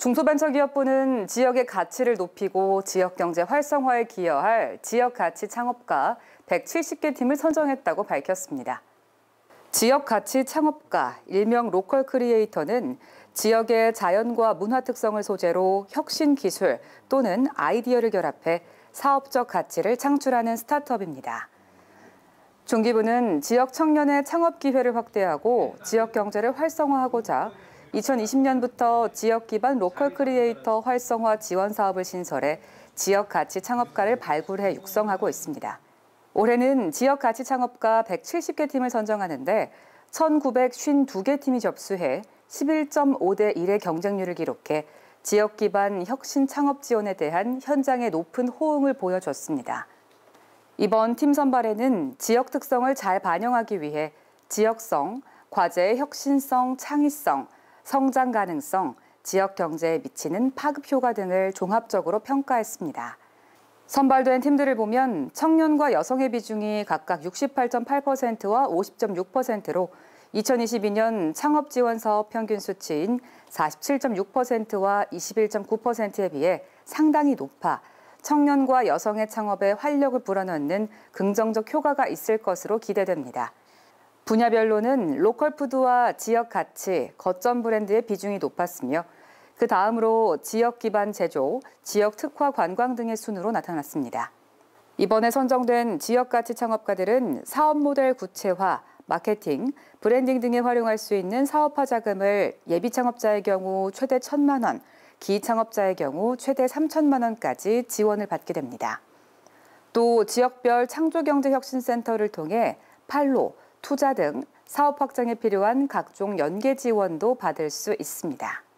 중소벤처기업부는 지역의 가치를 높이고 지역 경제 활성화에 기여할 지역 가치 창업가 170개 팀을 선정했다고 밝혔습니다. 지역 가치 창업가, 일명 로컬 크리에이터는 지역의 자연과 문화 특성을 소재로 혁신 기술 또는 아이디어를 결합해 사업적 가치를 창출하는 스타트업입니다. 중기부는 지역 청년의 창업 기회를 확대하고 지역 경제를 활성화하고자 2020년부터 지역 기반 로컬 크리에이터 활성화 지원 사업을 신설해 지역 가치 창업가를 발굴해 육성하고 있습니다. 올해는 지역 가치 창업가 170개 팀을 선정하는데 1,952개 팀이 접수해 11.5대 1의 경쟁률을 기록해 지역 기반 혁신 창업 지원에 대한 현장의 높은 호응을 보여줬습니다. 이번 팀 선발에는 지역 특성을 잘 반영하기 위해 지역성, 과제의 혁신성, 창의성, 성장 가능성, 지역 경제에 미치는 파급 효과 등을 종합적으로 평가했습니다. 선발된 팀들을 보면 청년과 여성의 비중이 각각 68.8%와 50.6%로 2022년 창업 지원 사업 평균 수치인 47.6%와 21.9%에 비해 상당히 높아 청년과 여성의 창업에 활력을 불어넣는 긍정적 효과가 있을 것으로 기대됩니다. 분야별로는 로컬 푸드와 지역 가치, 거점 브랜드의 비중이 높았으며 그 다음으로 지역 기반 제조, 지역 특화 관광 등의 순으로 나타났습니다. 이번에 선정된 지역 가치 창업가들은 사업 모델 구체화, 마케팅, 브랜딩 등에 활용할 수 있는 사업화 자금을 예비 창업자의 경우 최대 천만 원, 기창업자의 경우 최대 3천만 원까지 지원을 받게 됩니다. 또 지역별 창조경제혁신센터를 통해 팔로 투자 등 사업 확장에 필요한 각종 연계 지원도 받을 수 있습니다.